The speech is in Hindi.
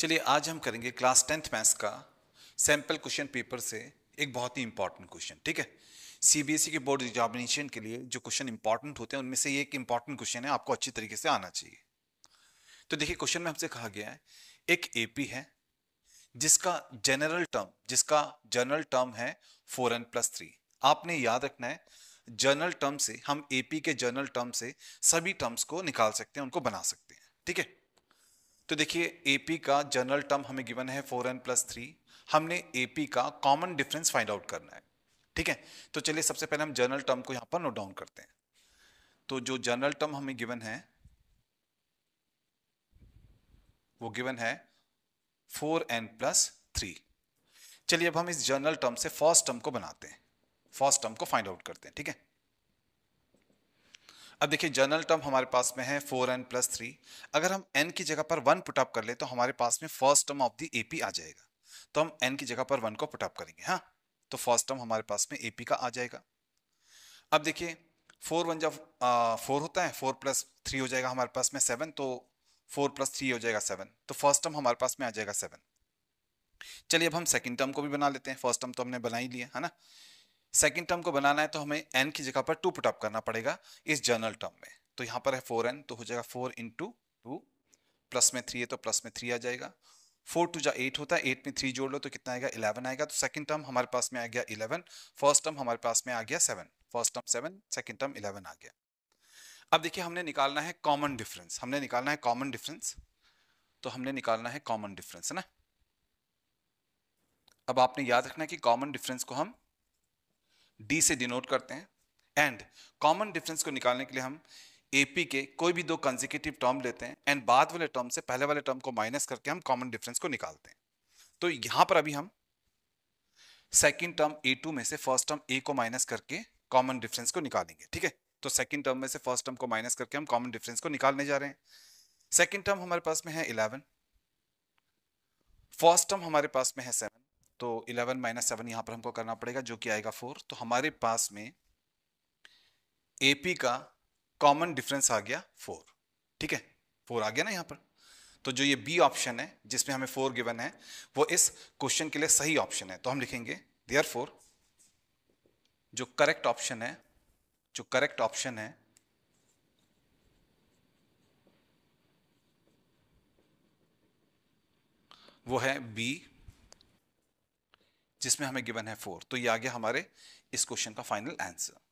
चलिए आज हम करेंगे क्लास टेंथ मैथ्स का सैम्पल क्वेश्चन पेपर से एक बहुत ही इंपॉर्टेंट क्वेश्चन ठीक है सीबीएसई e के बोर्ड एग्जामिनेशन के लिए जो क्वेश्चन इंपॉर्टेंट होते हैं उनमें से ये एक इंपॉर्टेंट क्वेश्चन है आपको अच्छी तरीके से आना चाहिए तो देखिए क्वेश्चन में हमसे कहा गया है एक पी है जिसका जनरल टर्म जिसका जनरल टर्म है फोर एन प्लस थ्री आपने याद रखना है जनरल टर्म से हम एपी के जनरल टर्म से सभी टर्म्स को निकाल सकते हैं उनको बना सकते हैं ठीक है तो देखिए एपी का जनरल टर्म हमें गिवन है फोर एन प्लस थ्री हमने एपी का कॉमन डिफरेंस फाइंड आउट करना है ठीक है तो चलिए सबसे पहले हम जनरल टर्म को यहां पर नोट डाउन करते हैं तो जो जनरल टर्म हमें गिवन है वो गिवन है फोर एन प्लस थ्री चलिए अब हम इस जनरल टर्म से फर्स्ट टर्म को बनाते हैं फर्स्ट टर्म को फाइंड आउट करते हैं ठीक है अब देखिए जनरल टर्म हमारे पास में है फोर एन प्लस थ्री अगर हम एन की जगह पर वन पुटअप कर ले तो हमारे पास में first term of the AP आ जाएगा तो हम एन की जगह पर वन को पुटअप करेंगे हाँ तो फर्स्ट टर्म हमारे पास में एपी का आ जाएगा अब देखिए फोर वन जब फोर होता है फोर प्लस थ्री हो जाएगा हमारे पास में सेवन तो फोर प्लस थ्री हो जाएगा सेवन तो फर्स्ट टर्म हमारे पास में आ जाएगा सेवन चलिए अब हम सेकंड टर्म को भी बना लेते हैं फर्स्ट टर्म तो हमने बना ही लिया है ना सेकेंड टर्म को बनाना है तो हमें एन की जगह पर टू पुटअप करना पड़ेगा इस जर्नल टर्म में तो यहाँ पर है फोर एन तो हो जाएगा four in two two plus में थ्री है तो प्लस में थ्री आ जाएगा फोर टू जा एट होता है एट में थ्री जोड़ लो तो कितना आएगा इलेवन आएगा तो सेकेंड टर्म हमारे पास में आ गया इलेवन फर्स्ट टर्म हमारे पास में आ गया seven first term seven second term eleven आ गया अब देखिए हमने निकालना है कॉमन डिफरेंस हमने निकालना है कॉमन डिफरेंस तो हमने निकालना है कॉमन डिफरेंस है ना अब आपने याद रखना है कि कॉमन डिफरेंस को हम डी से डिनोट करते हैं एंड कॉमन डिफरेंस को निकालने के लिए हम एपी के कोई भी दो कंजिकेटिव टर्म लेते हैं एंड बाद वाले टर्म से पहले वाले टर्म को माइनस करके हम कॉमन डिफरेंस को निकालते हैं तो यहां पर अभी हम सेकेंड टर्म ए टू में से फर्स्ट टर्म ए को माइनस करके कॉमन डिफरेंस को निकालेंगे ठीक है तो सेकेंड टर्म में से फर्स्ट टर्म को माइनस करके हम कॉमन डिफरेंस को निकालने जा रहे हैं सेकेंड टर्म हमारे पास में है इलेवन फर्स्ट टर्म हमारे पास में है सेवन तो 11 माइनस सेवन यहाँ पर हमको करना पड़ेगा जो कि आएगा फोर तो हमारे पास में ए पी का कॉमन डिफरेंस आ गया फोर ठीक है फोर आ गया ना यहाँ पर तो जो ये बी ऑप्शन है जिसमें हमें फोर गिवन है वो इस क्वेश्चन के लिए सही ऑप्शन है तो हम लिखेंगे देयर फोर जो करेक्ट ऑप्शन है जो करेक्ट ऑप्शन है वो है बी जिसमें हमें गिवन है फोर तो ये आ गया हमारे इस क्वेश्चन का फाइनल आंसर